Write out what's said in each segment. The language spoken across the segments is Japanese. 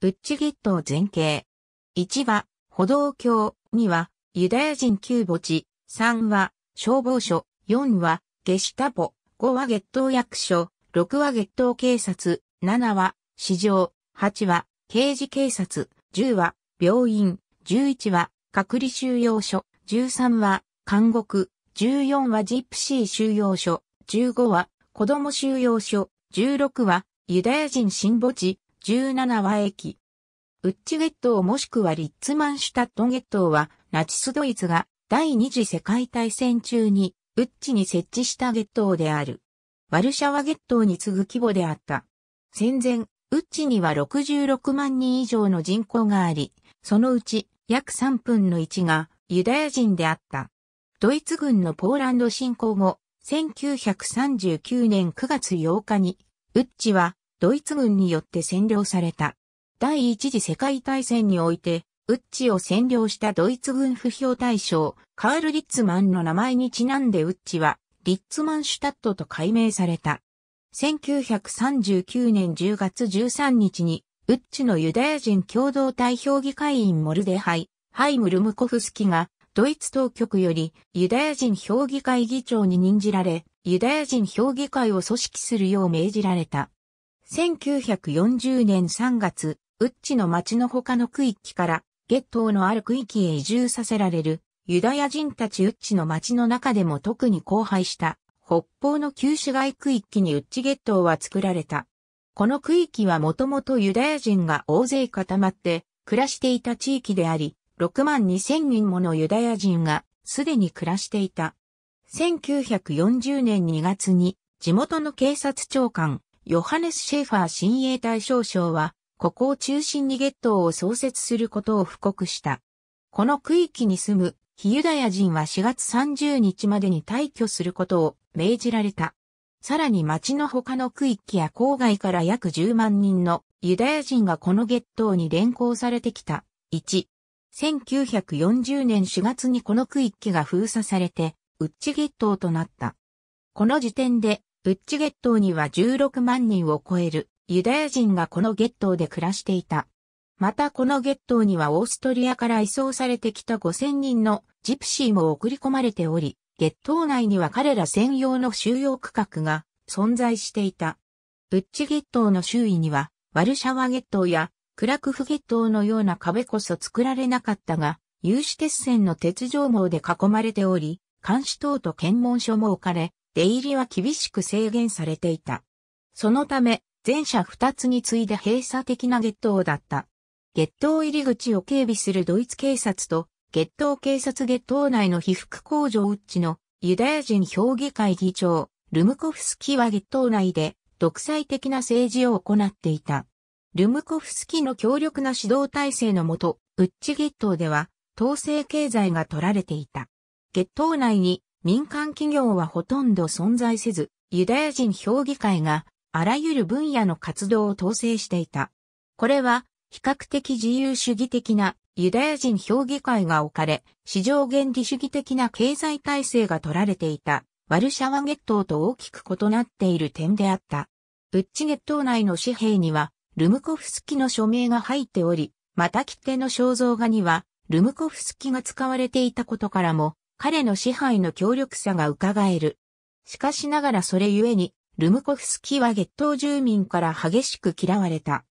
ウッチゲットを前景。1は、歩道橋、2は、ユダヤ人旧墓地、3は、消防署、4は、ゲシタポ、5は月頭役所、6は月頭警察、7は、市場、8は、刑事警察、10は、病院、11は、隔離収容所、13は、監獄、14はジップシー収容所、15は、子供収容所、16は、ユダヤ人新墓地、17和駅。ウッチゲットをもしくはリッツマンシュタットゲットは、ナチスドイツが第二次世界大戦中に、ウッチに設置したゲットーである。ワルシャワゲットーに次ぐ規模であった。戦前、ウッチには66万人以上の人口があり、そのうち約3分の1がユダヤ人であった。ドイツ軍のポーランド侵攻後、1939年9月8日に、ウッチはドイツ軍によって占領された。第一次世界大戦において、ウッチを占領したドイツ軍不評大将、カール・リッツマンの名前にちなんでウッチは、リッツマンシュタットと改名された。1939年10月13日に、ウッチのユダヤ人共同体評議会員モルデハイ、ハイム・ルムコフスキが、ドイツ当局よりユダヤ人評議会議長に任じられ、ユダヤ人評議会を組織するよう命じられた。1940年3月、ウッチの町の他の区域からゲットーのある区域へ移住させられるユダヤ人たちウッチの町の中でも特に荒廃した北方の旧市街区域にウッチゲットーは作られた。この区域はもともとユダヤ人が大勢固まって暮らしていた地域であり、6万2千人ものユダヤ人がすでに暮らしていた。1940年2月に地元の警察長官ヨハネス・シェファー親衛隊少将は、ここを中心にゲットを創設することを布告した。この区域に住む非ユダヤ人は4月30日までに退去することを命じられた。さらに町の他の区域や郊外から約10万人のユダヤ人がこのゲットに連行されてきた。1、1940年4月にこの区域が封鎖されて、ウッチゲットとなった。この時点でブッチゲットーには16万人を超えるユダヤ人がこのゲットーで暮らしていた。またこのゲットーにはオーストリアから移送されてきた5000人のジプシーも送り込まれており、ゲットー内には彼ら専用の収容区画が存在していた。ブッチゲットーの周囲にはワルシャワゲットーやクラクフゲットーのような壁こそ作られなかったが、有刺鉄線の鉄条網で囲まれており、監視塔と検問所も置かれ、出入りは厳しく制限されていた。そのため、前者二つに次いで閉鎖的な月頭だった。月頭入り口を警備するドイツ警察と、月頭警察月頭内の被服工場ウッチのユダヤ人評議会議長、ルムコフスキは月頭内で独裁的な政治を行っていた。ルムコフスキの強力な指導体制のもと、ウッチゲットでは統制経済が取られていた。月頭内に民間企業はほとんど存在せず、ユダヤ人評議会があらゆる分野の活動を統制していた。これは比較的自由主義的なユダヤ人評議会が置かれ、市場原理主義的な経済体制が取られていたワルシャワゲットと大きく異なっている点であった。ウッチゲット内の紙幣にはルムコフスキの署名が入っており、また切手の肖像画にはルムコフスキが使われていたことからも彼の支配の強力さが伺える。しかしながらそれゆえに、ルムコフスキは月頭住民から激しく嫌われた。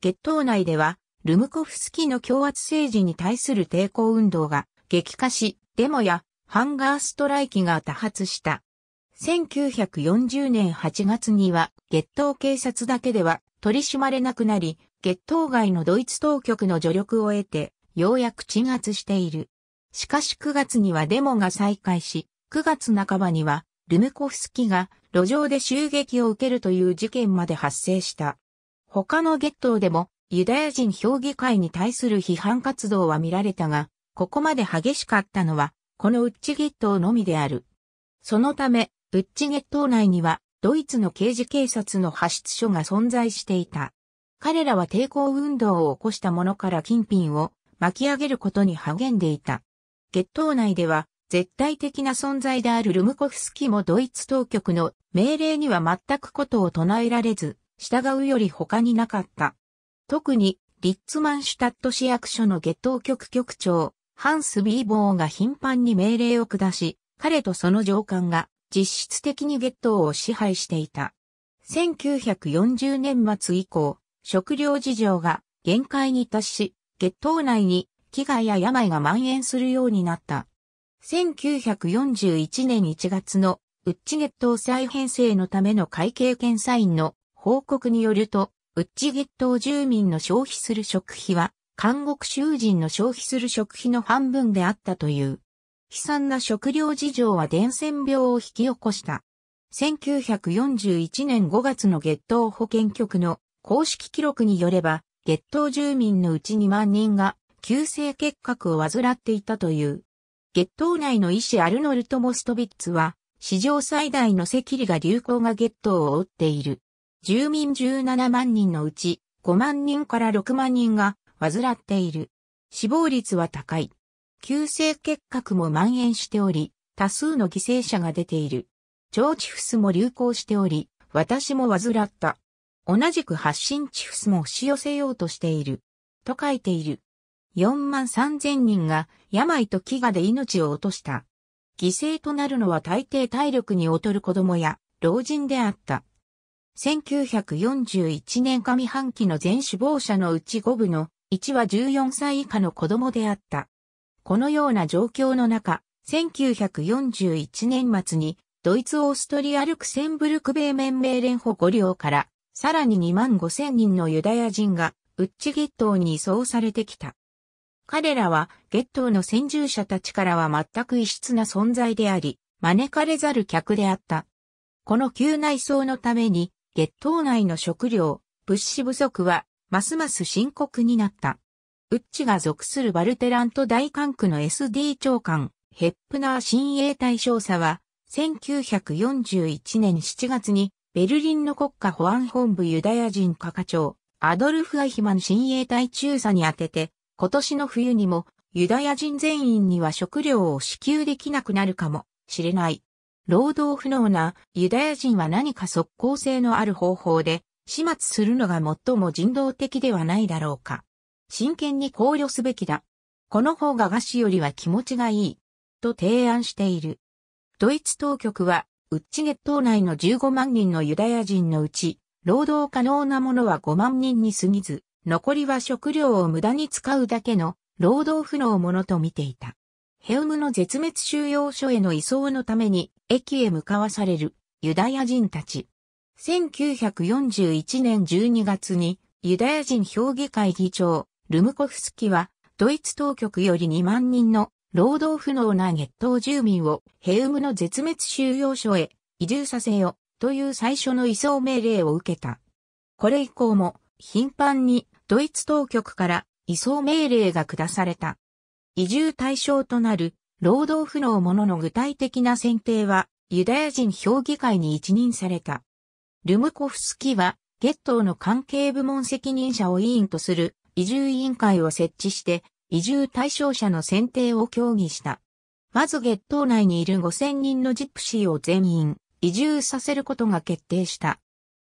月頭内では、ルムコフスキの強圧政治に対する抵抗運動が激化し、デモやハンガーストライキが多発した。1940年8月には、月頭警察だけでは取り締まれなくなり、月頭外のドイツ当局の助力を得て、ようやく鎮圧している。しかし9月にはデモが再開し、9月半ばにはルムコフスキが路上で襲撃を受けるという事件まで発生した。他のゲットーでもユダヤ人評議会に対する批判活動は見られたが、ここまで激しかったのは、このウッチゲットーのみである。そのため、ウッチゲットー内には、ドイツの刑事警察の派出所が存在していた。彼らは抵抗運動を起こした者から金品を巻き上げることに励んでいた。月頭内では絶対的な存在であるルムコフスキもドイツ当局の命令には全くことを唱えられず、従うより他になかった。特に、リッツマンシュタット市役所の下等局局長、ハンス・ビーボーが頻繁に命令を下し、彼とその上官が実質的にゲッを支配していた。1940年末以降、食料事情が限界に達し、ゲッ内に飢餓や病が蔓延するようになった。1941年1月のウッチゲットを再編成のための会計検査院の報告によると、ウッチゲット住民の消費する食費は、監獄囚人の消費する食費の半分であったという。悲惨な食料事情は伝染病を引き起こした。1941年5月の月頭保健局の公式記録によれば、月頭住民のうち2万人が急性結核を患っていたという。月頭内の医師アルノルト・モストビッツは、史上最大の赤痢が流行が月頭を追っている。住民17万人のうち、5万人から6万人が患っている。死亡率は高い。急性結核も蔓延しており、多数の犠牲者が出ている。腸チフスも流行しており、私も患った。同じく発信チフスも押し寄せようとしている。と書いている。4万3000人が病と飢餓で命を落とした。犠牲となるのは大抵体力に劣る子供や老人であった。1941年上半期の全死亡者のうち5部の1は14歳以下の子供であった。このような状況の中、1941年末にドイツオーストリアルクセンブルク米面ン連ー保護領からさらに2万5千人のユダヤ人がウッチゲットに移送されてきた。彼らは月頭の先住者たちからは全く異質な存在であり、招かれざる客であった。この旧内装のために、月頭内の食料、物資不足は、ますます深刻になった。ウッチが属するバルテラント大管区の SD 長官、ヘップナー親衛隊少佐は、1941年7月に、ベルリンの国家保安本部ユダヤ人課課長、アドルフ・アイヒマン親衛隊中佐に宛てて、今年の冬にもユダヤ人全員には食料を支給できなくなるかもしれない。労働不能なユダヤ人は何か即効性のある方法で始末するのが最も人道的ではないだろうか。真剣に考慮すべきだ。この方がガシよりは気持ちがいい。と提案している。ドイツ当局は、ウッチゲット内の15万人のユダヤ人のうち、労働可能なものは5万人に過ぎず、残りは食料を無駄に使うだけの労働不能者と見ていた。ヘウムの絶滅収容所への移送のために駅へ向かわされるユダヤ人たち。1941年12月にユダヤ人評議会議長ルムコフスキはドイツ当局より2万人の労働不能な月頭住民をヘウムの絶滅収容所へ移住させよという最初の移送命令を受けた。これ以降も頻繁にドイツ当局から移送命令が下された。移住対象となる労働不能者の具体的な選定はユダヤ人評議会に一任された。ルムコフスキはゲットーの関係部門責任者を委員とする移住委員会を設置して移住対象者の選定を協議した。まずゲットー内にいる5000人のジプシーを全員移住させることが決定した。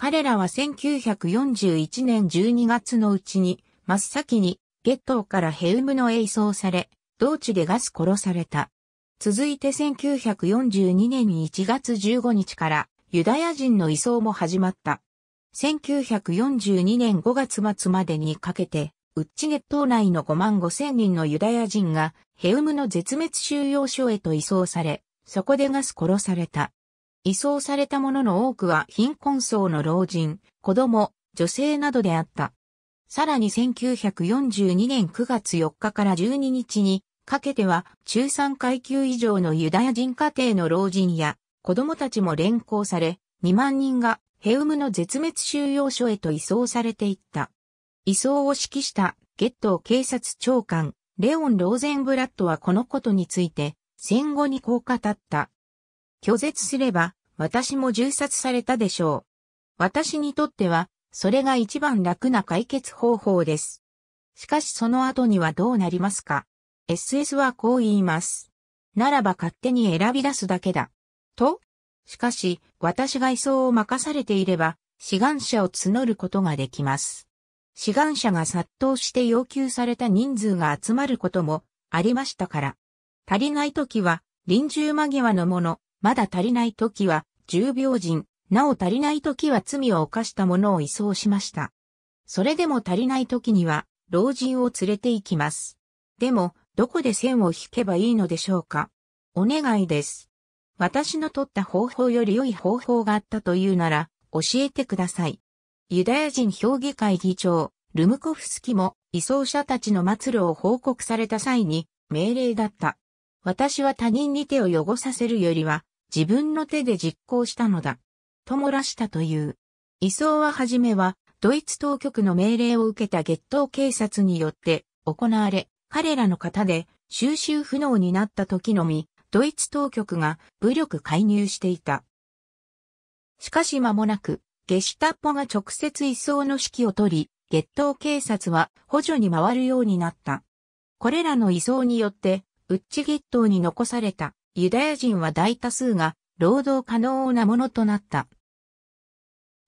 彼らは1941年12月のうちに、真っ先に、月頭からヘウムの栄送され、同地でガス殺された。続いて1942年1月15日から、ユダヤ人の移送も始まった。1942年5月末までにかけて、ウッチゲット内の5万5千人のユダヤ人がヘウムの絶滅収容所へと移送され、そこでガス殺された。移送された者の多くは貧困層の老人、子供、女性などであった。さらに1942年9月4日から12日にかけては中産階級以上のユダヤ人家庭の老人や子供たちも連行され、2万人がヘウムの絶滅収容所へと移送されていった。移送を指揮したゲットー警察長官、レオン・ローゼンブラッドはこのことについて、戦後にこう語った。拒絶すれば、私も銃殺されたでしょう。私にとっては、それが一番楽な解決方法です。しかしその後にはどうなりますか ?SS はこう言います。ならば勝手に選び出すだけだ。としかし、私が移送を任されていれば、志願者を募ることができます。志願者が殺到して要求された人数が集まることもありましたから。足りない時は、臨終間際のもの、まだ足りない時は、重病人、なお足りない時は罪を犯した者を移送しました。それでも足りない時には、老人を連れて行きます。でも、どこで線を引けばいいのでしょうかお願いです。私の取った方法より良い方法があったというなら、教えてください。ユダヤ人評議会議長、ルムコフスキも、移送者たちの末路を報告された際に、命令だった。私は他人に手を汚させるよりは、自分の手で実行したのだ。と漏らしたという。移送ははじめは、ドイツ当局の命令を受けた月頭警察によって行われ、彼らの方で収集不能になった時のみ、ドイツ当局が武力介入していた。しかし間もなく、ゲシタッポが直接移送の指揮を取り、月頭警察は補助に回るようになった。これらの移送によって、ウッチゲットに残されたユダヤ人は大多数が労働可能なものとなった。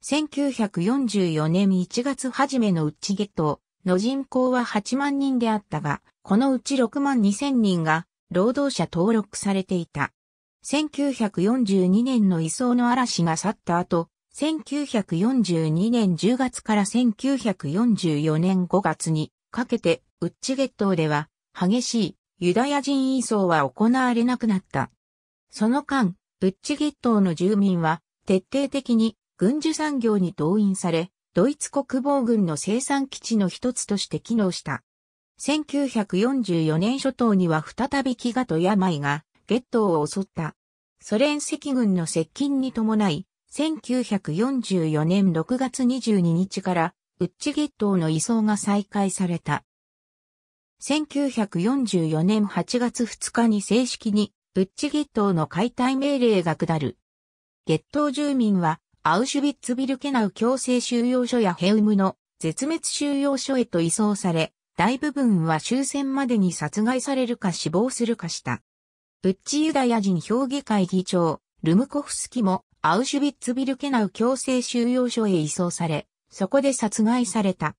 1944年1月初めのウッチゲットの人口は8万人であったが、このうち6万2 0人が労働者登録されていた。1942年の移送の嵐が去った後、1942年10月から1944年5月にかけてウッチゲットでは激しいユダヤ人移送は行われなくなった。その間、ウッチゲットの住民は徹底的に軍需産業に動員され、ドイツ国防軍の生産基地の一つとして機能した。1944年初頭には再び飢餓と病がゲットを襲った。ソ連赤軍の接近に伴い、1944年6月22日からウッチゲットの移送が再開された。1944年8月2日に正式に、ウッチゲットーの解体命令が下る。ゲットー住民は、アウシュビッツビルケナウ強制収容所やヘウムの絶滅収容所へと移送され、大部分は終戦までに殺害されるか死亡するかした。ウッチユダヤ人評議会議長、ルムコフスキも、アウシュビッツビルケナウ強制収容所へ移送され、そこで殺害された。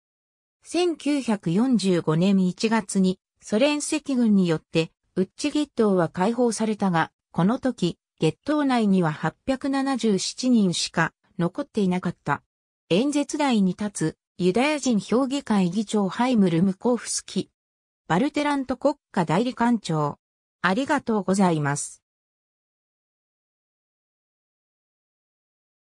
1945年1月にソ連赤軍によってウッチゲットーは解放されたが、この時、月頭内には877人しか残っていなかった。演説台に立つユダヤ人評議会議長ハイムル・ムコフスキ、バルテラント国家代理官長。ありがとうございます。